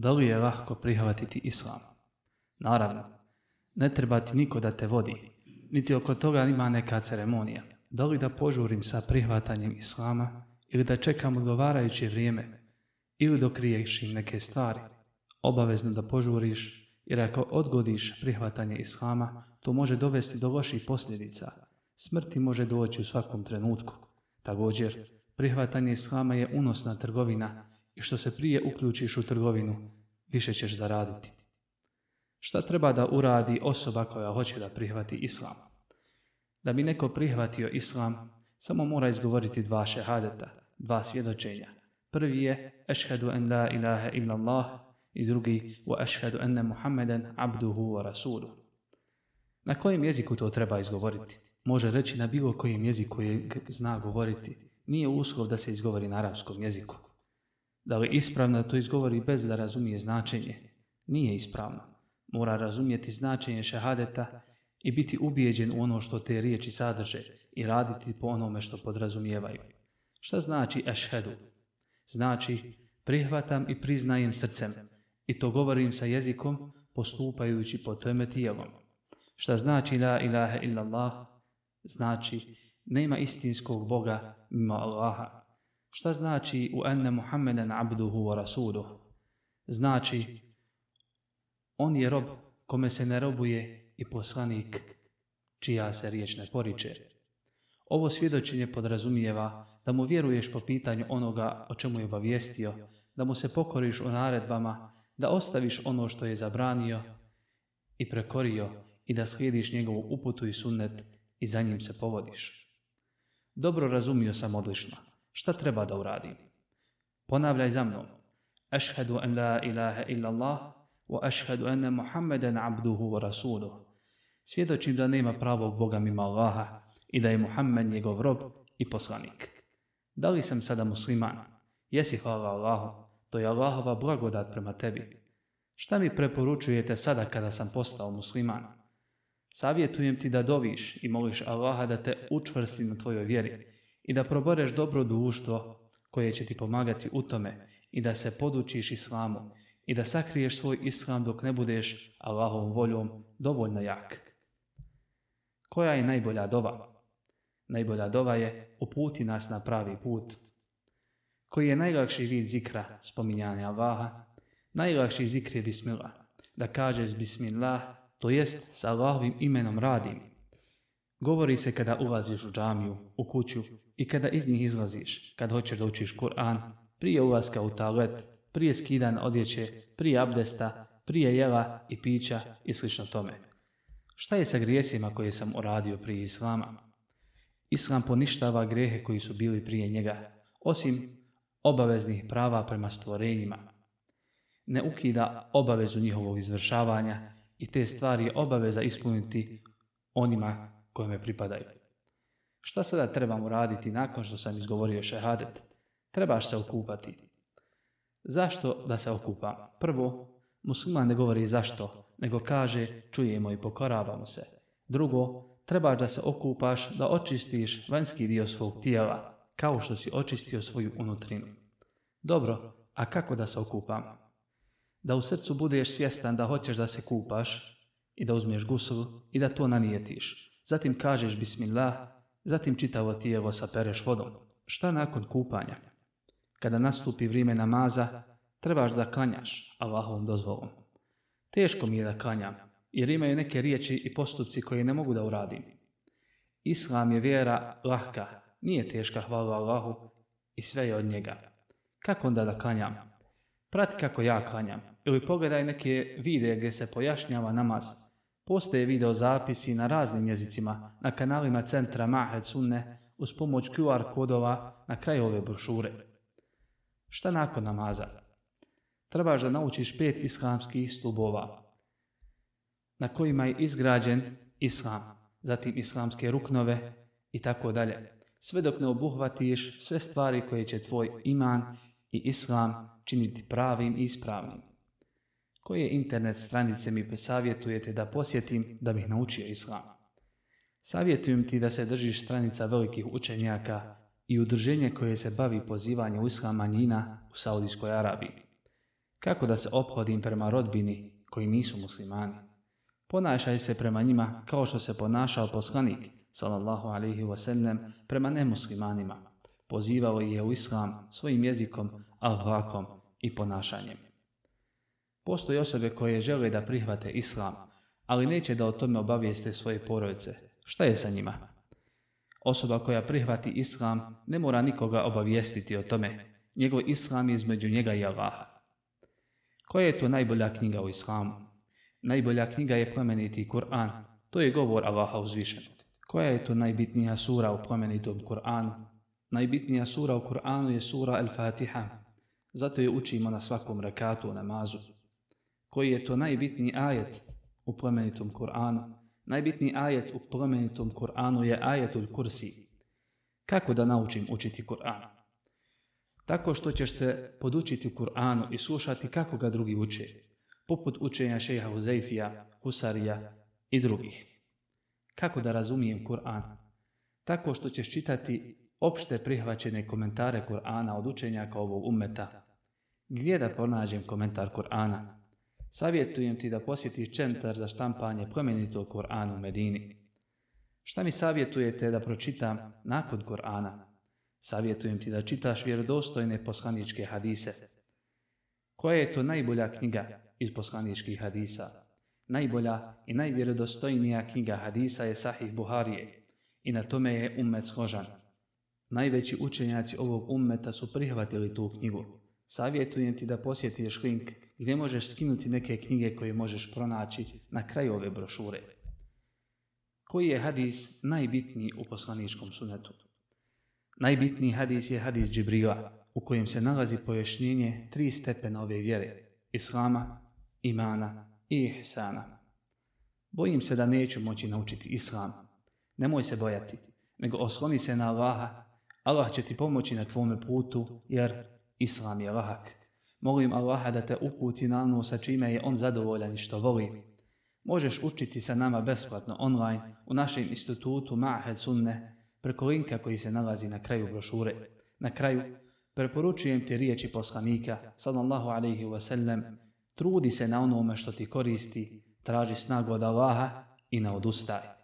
da li je lahko prihvatiti islam? Naravno, ne treba ti niko da te vodi, niti oko toga ima neka ceremonija. Da li da požurim sa prihvatanjem islama ili da čekam odgovarajuće vrijeme ili dok riješim neke stvari? Obavezno da požuriš jer ako odgodiš prihvatanje islama, to može dovesti do loših posljedica. Smrti može doći u svakom trenutku. Također, prihvatanje islama je unosna trgovina i što se prije uključiš u trgovinu, više ćeš zaraditi. Šta treba da uradi osoba koja hoće da prihvati islam? Da bi neko prihvatio islam, samo mora izgovoriti dva šehadeta, dva svjedočenja. Prvi je Ešhedu en la ilaha illallah i drugi u Ešhedu enne Muhammeden abduhu wa Na kojem jeziku to treba izgovoriti? Može reći na bilo kojem jeziku je zna govoriti. Nije uslov da se izgovori na arapskom jeziku da li je ispravno da to izgovori bez da razumije značenje? Nije ispravno. Mora razumjeti značenje šehadeta i biti ubijeđen u ono što te riječi sadrže i raditi po onome što podrazumijevaju. Šta znači ešhedu? Znači, prihvatam i priznajem srcem i to govorim sa jezikom postupajući po tome tijelom. Šta znači la ilaha illallah? Znači, nema istinskog Boga mimo Allaha Šta znači u enne Muhammeden abduhu wa rasuluhu? Znači, on je rob kome se ne robuje i poslanik čija se riječ ne poriče. Ovo svjedočenje podrazumijeva da mu vjeruješ po pitanju onoga o čemu je obavijestio, da mu se pokoriš u naredbama, da ostaviš ono što je zabranio i prekorio i da slijediš njegovu uputu i sunnet i za njim se povodiš. Dobro razumio sam odlično. Šta treba da uradim? Ponavljaj za mnom. Ašhadu en la ilaha illa Allah wa ašhadu Ene Muhammeden abduhu wa rasuluh. Svjedočim da nema pravog Boga mima Allaha i da je Muhammed njegov rob i poslanik. Da li sam sada musliman? Jesi hvala Allahu, to je Allahova blagodat prema tebi. Šta mi preporučujete sada kada sam postao musliman? Savjetujem ti da doviš i moliš Allaha da te učvrsti na tvojoj vjeri i da proboreš dobro duštvo koje će ti pomagati u tome i da se podučiš islamu i da sakriješ svoj islam dok ne budeš Allahom voljom dovoljno jak. Koja je najbolja dova? Najbolja dova je uputi nas na pravi put. Koji je najlakši vid zikra, spominjanja Allaha, najlakši zikr je bismillah. Da kažeš bismillah, to jest sa Allahovim imenom radim. Govori se kada ulaziš u džamiju, u kuću i kada iz njih izlaziš, kad hoćeš da učiš Kur'an, prije ulaska u toalet, prije skidan odjeće, prije abdesta, prije jela i pića i slično tome. Šta je sa grijesima koje sam uradio prije Islama? Islam poništava grehe koji su bili prije njega, osim obaveznih prava prema stvorenjima. Ne ukida obavezu njihovog izvršavanja i te stvari je obaveza ispuniti onima kojome pripadaju. Šta sada trebamo raditi nakon što sam izgovorio šehadet? Trebaš se okupati. Zašto da se okupam? Prvo, musliman ne govori zašto, nego kaže čujemo i pokoravamo se. Drugo, trebaš da se okupaš, da očistiš vanjski dio svog tijela, kao što si očistio svoju unutrinu. Dobro, a kako da se okupam? Da u srcu budeš svjestan da hoćeš da se kupaš i da uzmeš gusl i da to nanijetiš. Zatim kažeš bismillah, zatim čitavo sa pereš vodom. Šta nakon kupanja? Kada nastupi vrijeme namaza, trebaš da kanjaš Allahovom dozvolom. Teško mi je da kanjam, jer imaju neke riječi i postupci koje ne mogu da uradim. Islam je vjera lahka, nije teška hvala Allahu i sve je od njega. Kako onda da kanjam? Prati kako ja kanjam ili pogledaj neke videe gdje se pojašnjava namaz Postoje video zapisi na raznim jezicima na kanalima centra Mahed Sunne uz pomoć QR kodova na kraju ove brošure. Šta nakon namaza? Trebaš da naučiš pet islamskih stubova na kojima je izgrađen islam, zatim islamske ruknove i tako dalje. Sve dok ne obuhvatiš sve stvari koje će tvoj iman i islam činiti pravim i ispravnim. Koje internet stranice mi savjetujete da posjetim da bih naučio islam? Savjetujem ti da se držiš stranica velikih učenjaka i udrženje koje se bavi pozivanjem islam manjina u Saudijskoj Arabiji. Kako da se ophodim prema rodbini koji nisu muslimani? Ponašaj se prema njima kao što se ponašao poslanik, sallallahu alaihi wasallam, prema nemuslimanima. Pozivao je u islam svojim jezikom, ahlakom i ponašanjem. Postoje osobe koje žele da prihvate islam, ali neće da o tome obavijeste svoje porodice. Šta je sa njima? Osoba koja prihvati islam ne mora nikoga obavijestiti o tome. Njegov islam je između njega i Allaha. Koja je to najbolja knjiga u islamu? Najbolja knjiga je plemeniti Kur'an. To je govor Allaha uzvišenog. Koja je to najbitnija sura u plemenitom Kur'anu? Najbitnija sura u Kur'anu je sura Al-Fatiha. Zato je učimo na svakom rekatu u namazu koji je to najbitniji ajet u plemenitom Kur'anu. Najbitniji ajet u plemenitom Kur'anu je ajetul kursi. Kako da naučim učiti Kur'an? Tako što ćeš se podučiti Kur'anu i slušati kako ga drugi uče, poput učenja šeha Huzejfija, Husarija i drugih. Kako da razumijem Kur'an? Tako što ćeš čitati opšte prihvaćene komentare Kur'ana od učenjaka ovog ummeta. Gdje da pronađem komentar Kur'ana? Savjetujem ti da posjetiš centar za štampanje promjenitog Korana u Medini. Šta mi savjetujete da pročitam nakon Korana? Savjetujem ti da čitaš vjerodostojne poslaničke hadise. Koja je to najbolja knjiga iz poslaničkih hadisa? Najbolja i najvjerodostojnija knjiga hadisa je Sahih Buharije i na tome je ummet složan. Najveći učenjaci ovog ummeta su prihvatili tu knjigu. Savjetujem ti da posjetiš link gdje možeš skinuti neke knjige koje možeš pronaći na kraju ove brošure. Koji je hadis najbitniji u poslaničkom sunetu? Najbitniji hadis je hadis Džibrila, u kojem se nalazi pojašnjenje tri stepena ove vjere, islama, imana i ihsana. Bojim se da neću moći naučiti islam. Nemoj se bojati, nego osloni se na Allaha. Allah će ti pomoći na tvome putu, jer Islam je lahak. Molim Allaha da te uputi na ono sa čime je on zadovoljan i što voli. Možeš učiti sa nama besplatno online u našem institutu Ma'ahed Sunne preko linka koji se nalazi na kraju brošure. Na kraju, preporučujem ti riječi poslanika, sallallahu alaihi wasallam, trudi se na onome što ti koristi, traži snagu od Allaha i ne odustaj.